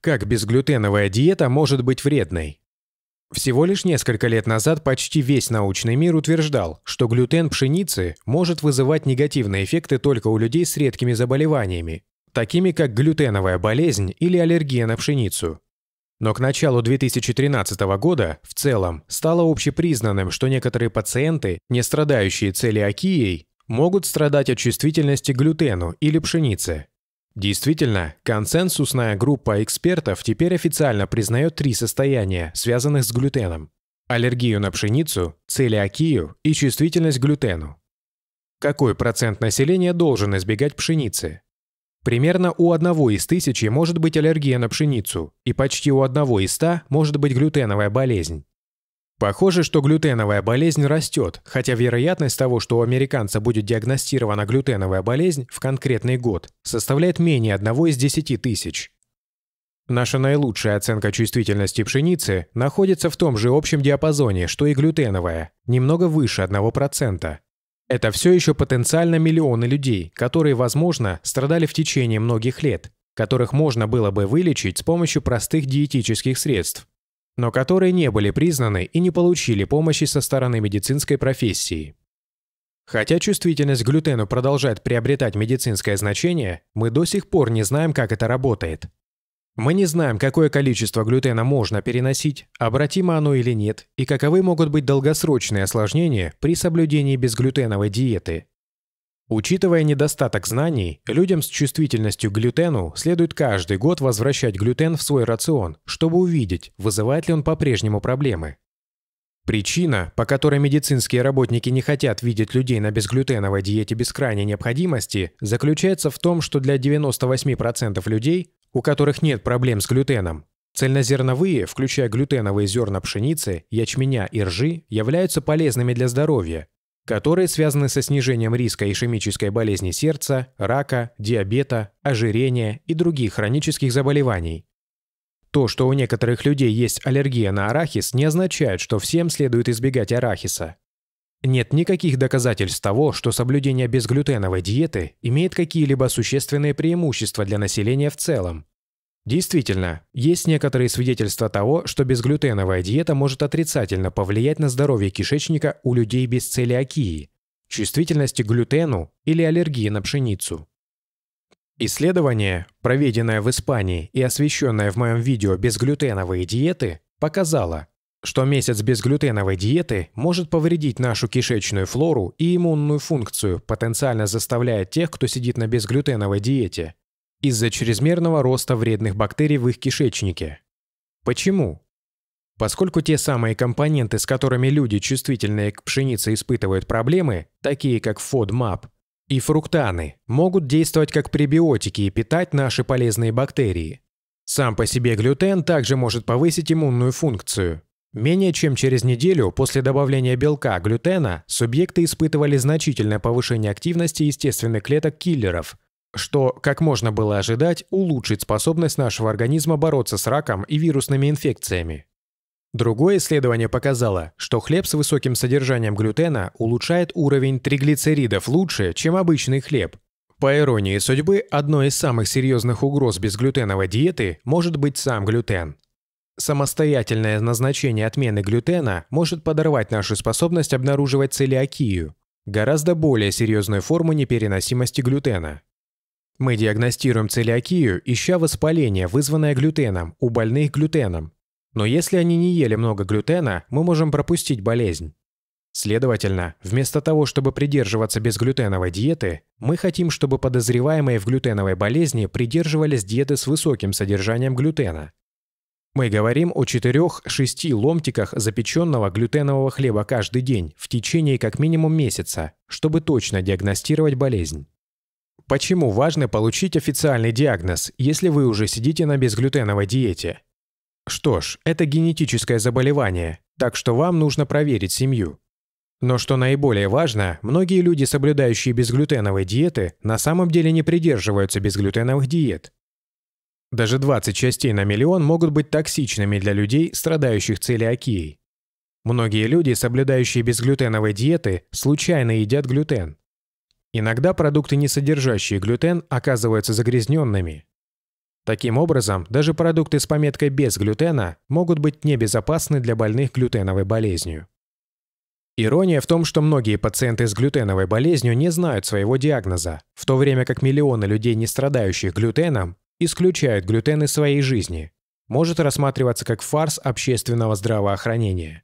Как безглютеновая диета может быть вредной? Всего лишь несколько лет назад почти весь научный мир утверждал, что глютен пшеницы может вызывать негативные эффекты только у людей с редкими заболеваниями, такими как глютеновая болезнь или аллергия на пшеницу. Но к началу 2013 года в целом стало общепризнанным, что некоторые пациенты, не страдающие целиакией, могут страдать от чувствительности к глютену или пшенице. Действительно, консенсусная группа экспертов теперь официально признает три состояния, связанных с глютеном. Аллергию на пшеницу, целиакию и чувствительность к глютену. Какой процент населения должен избегать пшеницы? Примерно у одного из тысячи может быть аллергия на пшеницу, и почти у одного из ста может быть глютеновая болезнь. Похоже, что глютеновая болезнь растет, хотя вероятность того, что у американца будет диагностирована глютеновая болезнь в конкретный год, составляет менее 1 из 10 тысяч. Наша наилучшая оценка чувствительности пшеницы находится в том же общем диапазоне, что и глютеновая, немного выше 1%. Это все еще потенциально миллионы людей, которые, возможно, страдали в течение многих лет, которых можно было бы вылечить с помощью простых диетических средств, но которые не были признаны и не получили помощи со стороны медицинской профессии. Хотя чувствительность к глютену продолжает приобретать медицинское значение, мы до сих пор не знаем, как это работает. Мы не знаем, какое количество глютена можно переносить, обратимо оно или нет, и каковы могут быть долгосрочные осложнения при соблюдении безглютеновой диеты. Учитывая недостаток знаний, людям с чувствительностью к глютену следует каждый год возвращать глютен в свой рацион, чтобы увидеть, вызывает ли он по-прежнему проблемы. Причина, по которой медицинские работники не хотят видеть людей на безглютеновой диете без крайней необходимости, заключается в том, что для 98% людей, у которых нет проблем с глютеном, Цельнозерновые, включая глютеновые зерна пшеницы, ячменя и ржи, являются полезными для здоровья, которые связаны со снижением риска ишемической болезни сердца, рака, диабета, ожирения и других хронических заболеваний. То, что у некоторых людей есть аллергия на арахис, не означает, что всем следует избегать арахиса. Нет никаких доказательств того, что соблюдение безглютеновой диеты имеет какие-либо существенные преимущества для населения в целом, Действительно, есть некоторые свидетельства того, что безглютеновая диета может отрицательно повлиять на здоровье кишечника у людей без целиакии, чувствительности к глютену или аллергии на пшеницу. Исследование, проведенное в Испании и освещенное в моем видео «Безглютеновые диеты», показало, что месяц безглютеновой диеты может повредить нашу кишечную флору и иммунную функцию, потенциально заставляя тех, кто сидит на безглютеновой диете, из-за чрезмерного роста вредных бактерий в их кишечнике. Почему? Поскольку те самые компоненты, с которыми люди, чувствительные к пшенице, испытывают проблемы, такие как FODMAP и фруктаны, могут действовать как пребиотики и питать наши полезные бактерии. Сам по себе глютен также может повысить иммунную функцию. Менее чем через неделю после добавления белка глютена субъекты испытывали значительное повышение активности естественных клеток-киллеров, что, как можно было ожидать, улучшит способность нашего организма бороться с раком и вирусными инфекциями. Другое исследование показало, что хлеб с высоким содержанием глютена улучшает уровень триглицеридов лучше, чем обычный хлеб. По иронии судьбы, одной из самых серьезных угроз безглютеновой диеты может быть сам глютен. Самостоятельное назначение отмены глютена может подорвать нашу способность обнаруживать целиакию, гораздо более серьезную форму непереносимости глютена. Мы диагностируем целиакию, ища воспаление, вызванное глютеном, у больных глютеном. Но если они не ели много глютена, мы можем пропустить болезнь. Следовательно, вместо того, чтобы придерживаться безглютеновой диеты, мы хотим, чтобы подозреваемые в глютеновой болезни придерживались диеты с высоким содержанием глютена. Мы говорим о 4-6 ломтиках запеченного глютенового хлеба каждый день в течение как минимум месяца, чтобы точно диагностировать болезнь. Почему важно получить официальный диагноз, если вы уже сидите на безглютеновой диете? Что ж, это генетическое заболевание, так что вам нужно проверить семью. Но что наиболее важно, многие люди, соблюдающие безглютеновые диеты, на самом деле не придерживаются безглютеновых диет. Даже 20 частей на миллион могут быть токсичными для людей, страдающих целиакией. Многие люди, соблюдающие безглютеновые диеты, случайно едят глютен. Иногда продукты, не содержащие глютен, оказываются загрязненными. Таким образом, даже продукты с пометкой «без глютена» могут быть небезопасны для больных глютеновой болезнью. Ирония в том, что многие пациенты с глютеновой болезнью не знают своего диагноза, в то время как миллионы людей, не страдающих глютеном, исключают глютен из своей жизни. Может рассматриваться как фарс общественного здравоохранения.